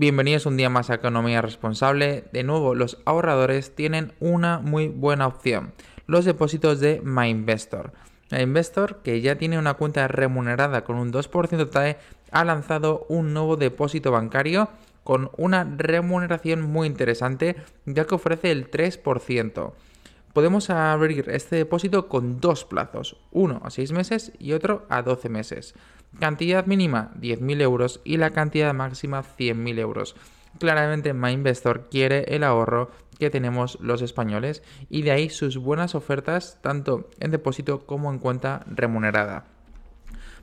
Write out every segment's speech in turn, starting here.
Bienvenidos un día más a Economía Responsable. De nuevo, los ahorradores tienen una muy buena opción, los depósitos de MyInvestor. MyInvestor, investor, que ya tiene una cuenta remunerada con un 2% TAE, ha lanzado un nuevo depósito bancario con una remuneración muy interesante, ya que ofrece el 3%. Podemos abrir este depósito con dos plazos, uno a 6 meses y otro a 12 meses. Cantidad mínima 10.000 euros y la cantidad máxima 100.000 euros. Claramente MyInvestor quiere el ahorro que tenemos los españoles y de ahí sus buenas ofertas tanto en depósito como en cuenta remunerada.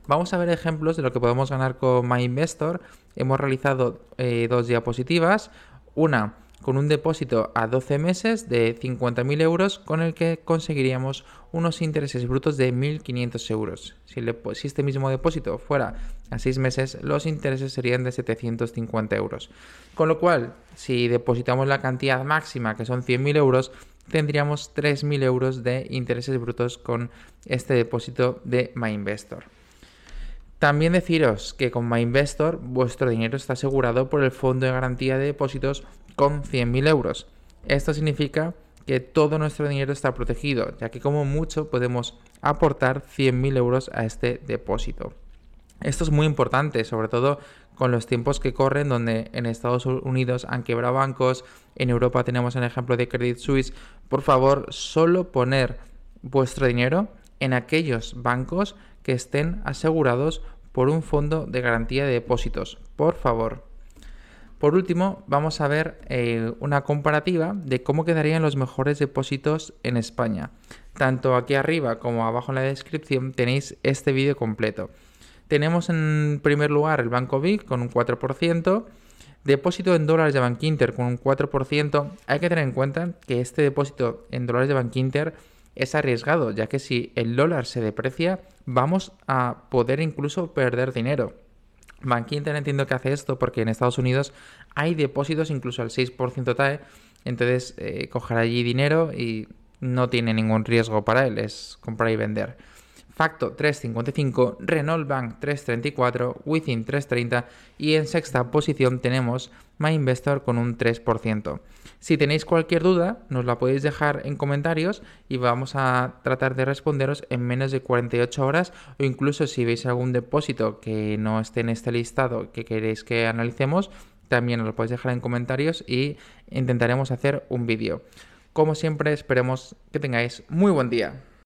Vamos a ver ejemplos de lo que podemos ganar con MyInvestor. Hemos realizado eh, dos diapositivas. Una con un depósito a 12 meses de 50.000 euros con el que conseguiríamos unos intereses brutos de 1.500 euros. Si, este mismo depósito fuera a 6 meses, los intereses serían de 750 euros. Con lo cual, si depositamos la cantidad máxima, que son 100.000 euros, tendríamos 3.000 euros de intereses brutos con este depósito de MyInvestor. También deciros que con MyInvestor vuestro dinero está asegurado por el Fondo de Garantía de Depósitos con 100.000 euros. Esto significa que todo nuestro dinero está protegido, ya que como mucho podemos aportar 100.000 euros a este depósito. Esto es muy importante, sobre todo con los tiempos que corren, donde en Estados Unidos han quebrado bancos, en Europa tenemos el ejemplo de Credit Suisse. Por favor, solo poner vuestro dinero en aquellos bancos que estén asegurados por un fondo de garantía de depósitos. Por favor. Por último, vamos a ver eh, una comparativa de cómo quedarían los mejores depósitos en España. Tanto aquí arriba como abajo en la descripción tenéis este vídeo completo. Tenemos en primer lugar el Banco BIC con un 4%, depósito en dólares de Bankinter con un 4%. Hay que tener en cuenta que este depósito en dólares de Bankinter es arriesgado, ya que si el dólar se deprecia, vamos a poder incluso perder dinero. Inter entiendo que hace esto porque en Estados Unidos hay depósitos incluso al 6% TAE, entonces eh, coger allí dinero y no tiene ningún riesgo para él, es comprar y vender. Facto 355, Renault Bank 334, Within 330 y en sexta posición tenemos My Investor con un 3%. Si tenéis cualquier duda, nos la podéis dejar en comentarios y vamos a tratar de responderos en menos de 48 horas o incluso si veis algún depósito que no esté en este listado que queréis que analicemos, también nos lo podéis dejar en comentarios y intentaremos hacer un vídeo. Como siempre, esperemos que tengáis muy buen día.